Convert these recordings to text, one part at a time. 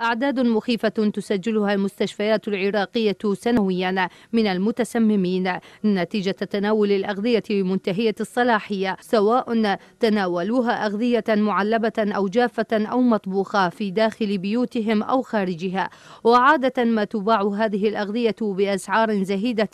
أعداد مخيفة تسجلها المستشفيات العراقية سنويا من المتسممين نتيجة تناول الأغذية منتهية الصلاحية سواء تناولوها أغذية معلبة أو جافة أو مطبوخة في داخل بيوتهم أو خارجها وعادة ما تباع هذه الأغذية بأسعار زهيدة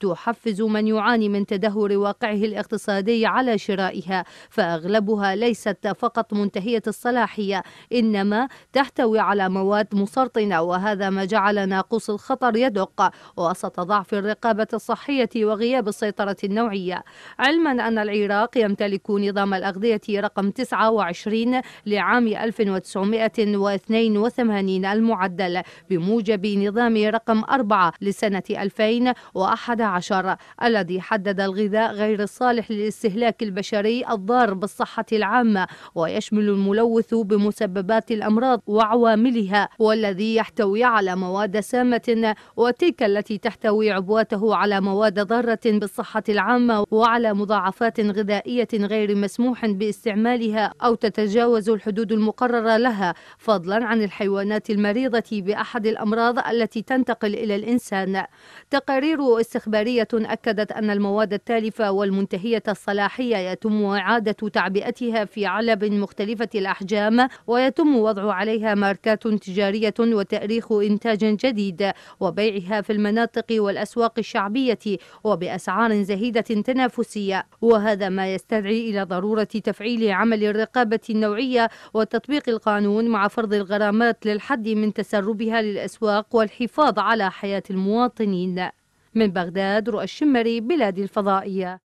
تحفز من يعاني من تدهور واقعه الاقتصادي على شرائها فأغلبها ليست فقط منتهية الصلاحية إنما تحتوي على ومواد مسرطنة وهذا ما جعل ناقوس الخطر يدق وسط ضعف الرقابة الصحية وغياب السيطرة النوعية علما أن العراق يمتلك نظام الأغذية رقم 29 لعام 1982 المعدل بموجب نظام رقم 4 لسنة 2011 الذي حدد الغذاء غير الصالح للاستهلاك البشري الضار بالصحة العامة ويشمل الملوث بمسببات الأمراض وعوامله عليها والذي يحتوي على مواد سامة وتلك التي تحتوي عبواته على مواد ضارة بالصحة العامة وعلى مضاعفات غذائية غير مسموح باستعمالها أو تتجاوز الحدود المقررة لها فضلا عن الحيوانات المريضة بأحد الأمراض التي تنتقل إلى الإنسان تقارير استخبارية أكدت أن المواد التالفة والمنتهية الصلاحية يتم إعادة تعبئتها في علب مختلفة الأحجام ويتم وضع عليها ماركات تجارية وتأريخ إنتاج جديد وبيعها في المناطق والأسواق الشعبية وبأسعار زهيدة تنافسية وهذا ما يستدعي إلى ضرورة تفعيل عمل الرقابة النوعية وتطبيق القانون مع فرض الغرامات للحد من تسربها للأسواق والحفاظ على حياة المواطنين من بغداد رؤى الشمري بلاد الفضائية